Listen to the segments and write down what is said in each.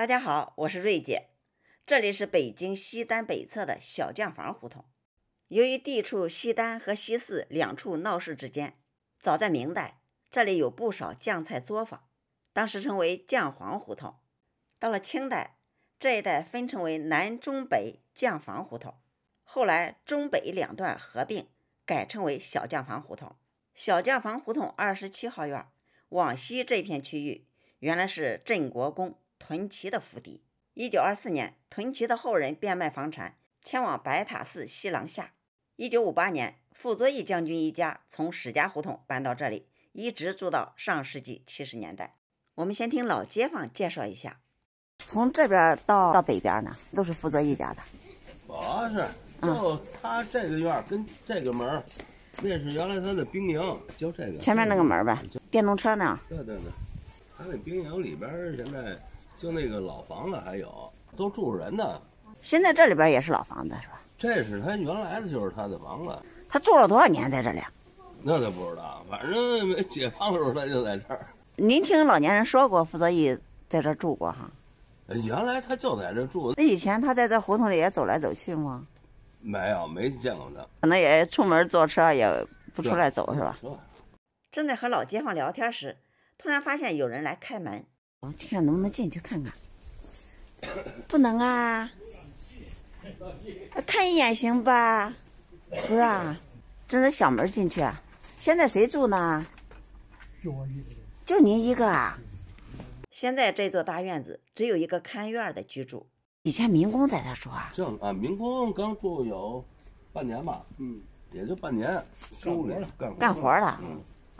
大家好，我是瑞姐，这里是北京西单北侧的小酱房胡同。由于地处西单和西四两处闹市之间，早在明代，这里有不少酱菜作坊，当时称为酱黄胡同。到了清代，这一带分成为南、中、北酱房胡同。后来中、北两段合并，改称为小酱房胡同。小酱房胡同二十七号院往西这片区域，原来是镇国公。屯齐的府邸。一九二四年，屯齐的后人变卖房产，迁往白塔寺西廊下。一九五八年，傅作义将军一家从史家胡同搬到这里，一直住到上世纪七十年代。我们先听老街坊介绍一下：从这边到到北边呢，都是傅作义家的。不是，就他这个院跟这个门，那是原来他的兵营，就这个前面那个门呗。电动车呢？对对对，他那兵营里边现在。就那个老房子还有都住着人呢，现在这里边也是老房子是吧？这是他原来的就是他的房子，他住了多少年在这里？那他不知道，反正解放的时候他就在这儿。您听老年人说过傅作义在这住过哈？原来他就在这住。那以前他在这胡同里也走来走去吗？没有没见过他，可能也出门坐车也不出来走是吧？正在和老街坊聊天时，突然发现有人来开门。我去看能不能进去看看，不能啊，看一眼行吧？不是，啊，这是小门进去，现在谁住呢？就我一个，就您一个啊？现在这座大院子只有一个看院的居住，以前民工在那住啊？这啊，民工刚住有半年吧，嗯，也就半年，收了干活干活的，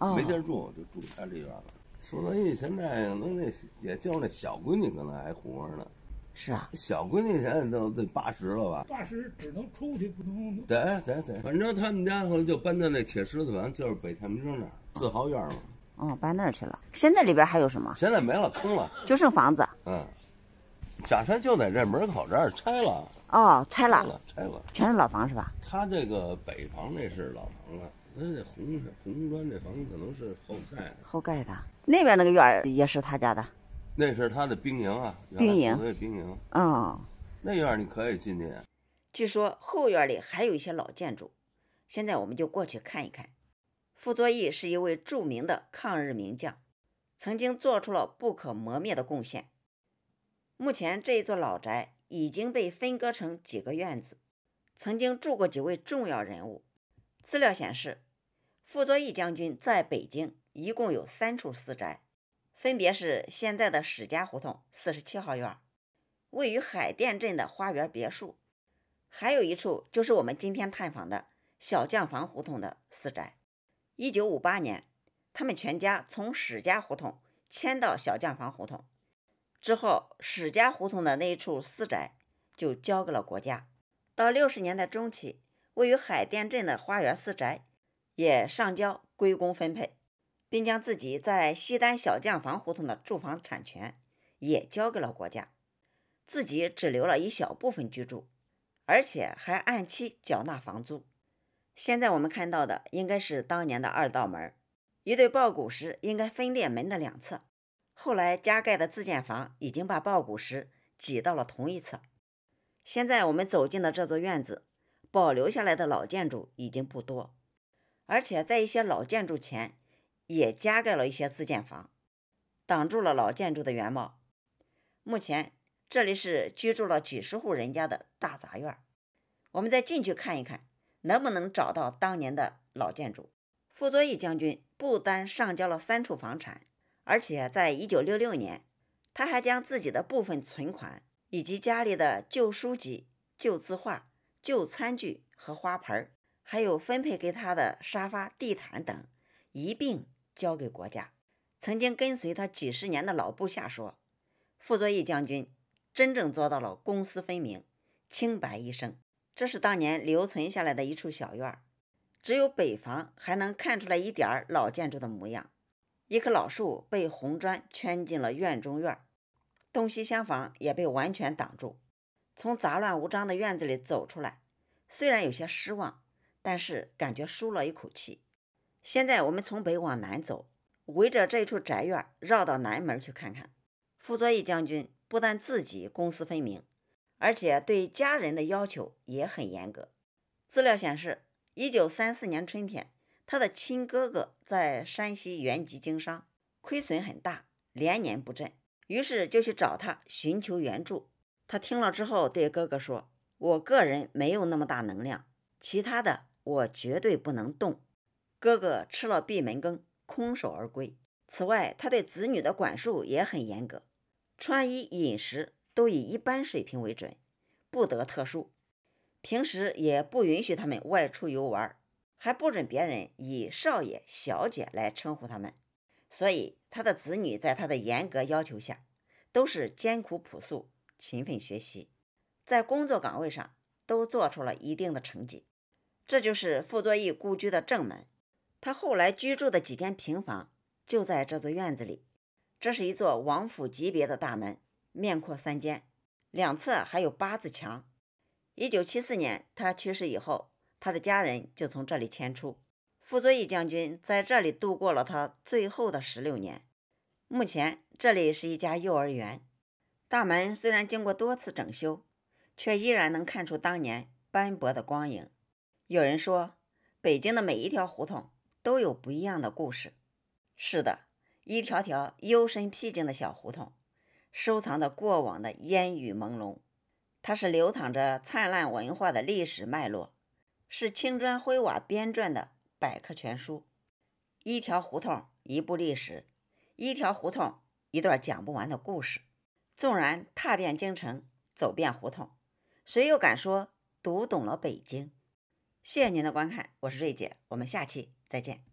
嗯，没地儿住就住他这院了。苏德义现在能那也就那小闺女可能还活着呢，是啊，小闺女现在都得八十了吧？八十只能出去不能。得得得，反正他们家后来就搬到那铁狮子湾，就是北太平庄那儿四号院嘛。哦，搬那儿去了。现在里边还有什么？现在没了，空了，就剩房子。嗯，假山就在这门口这儿拆了。哦，拆了，拆了，全是老房是吧？他这个北房那是老房了。那那红红砖那房子可能是后盖的，后盖的那边那个院儿也是他家的，那是他的兵营啊，兵营，那兵营啊，那院儿你可以进去。据说后院里还有一些老建筑，现在我们就过去看一看。傅作义是一位著名的抗日名将，曾经做出了不可磨灭的贡献。目前这一座老宅已经被分割成几个院子，曾经住过几位重要人物。资料显示，傅作义将军在北京一共有三处私宅，分别是现在的史家胡同四十七号院、位于海淀镇的花园别墅，还有一处就是我们今天探访的小将房胡同的私宅。一九五八年，他们全家从史家胡同迁到小将房胡同之后，史家胡同的那一处私宅就交给了国家。到六十年代中期。位于海淀镇的花园私宅也上交归公分配，并将自己在西单小将房胡同的住房产权也交给了国家，自己只留了一小部分居住，而且还按期缴纳房租。现在我们看到的应该是当年的二道门，一对抱鼓石应该分裂门的两侧，后来加盖的自建房已经把抱鼓石挤到了同一侧。现在我们走进了这座院子。保留下来的老建筑已经不多，而且在一些老建筑前也加盖了一些自建房，挡住了老建筑的原貌。目前这里是居住了几十户人家的大杂院。我们再进去看一看，能不能找到当年的老建筑？傅作义将军不单上交了三处房产，而且在一九六六年，他还将自己的部分存款以及家里的旧书籍、旧字画。旧餐具和花盆还有分配给他的沙发、地毯等，一并交给国家。曾经跟随他几十年的老部下说：“傅作义将军真正做到了公私分明，清白一生。”这是当年留存下来的一处小院只有北房还能看出来一点老建筑的模样。一棵老树被红砖圈进了院中院，东西厢房也被完全挡住。从杂乱无章的院子里走出来，虽然有些失望，但是感觉舒了一口气。现在我们从北往南走，围着这处宅院绕到南门去看看。傅作义将军不但自己公私分明，而且对家人的要求也很严格。资料显示，一九三四年春天，他的亲哥哥在山西原籍经商，亏损很大，连年不振，于是就去找他寻求援助。他听了之后，对哥哥说：“我个人没有那么大能量，其他的我绝对不能动。”哥哥吃了闭门羹，空手而归。此外，他对子女的管束也很严格，穿衣饮食都以一般水平为准，不得特殊。平时也不允许他们外出游玩，还不准别人以少爷、小姐来称呼他们。所以，他的子女在他的严格要求下，都是艰苦朴素。勤奋学习，在工作岗位上都做出了一定的成绩。这就是傅作义故居的正门，他后来居住的几间平房就在这座院子里。这是一座王府级别的大门，面阔三间，两侧还有八字墙。一九七四年他去世以后，他的家人就从这里迁出。傅作义将军在这里度过了他最后的十六年。目前这里是一家幼儿园。大门虽然经过多次整修，却依然能看出当年斑驳的光影。有人说，北京的每一条胡同都有不一样的故事。是的，一条条幽深僻静的小胡同，收藏着过往的烟雨朦胧。它是流淌着灿烂文化的历史脉络，是青砖灰瓦编撰的百科全书。一条胡同，一部历史；一条胡同，一段讲不完的故事。纵然踏遍京城，走遍胡同，谁又敢说读懂了北京？谢谢您的观看，我是瑞姐，我们下期再见。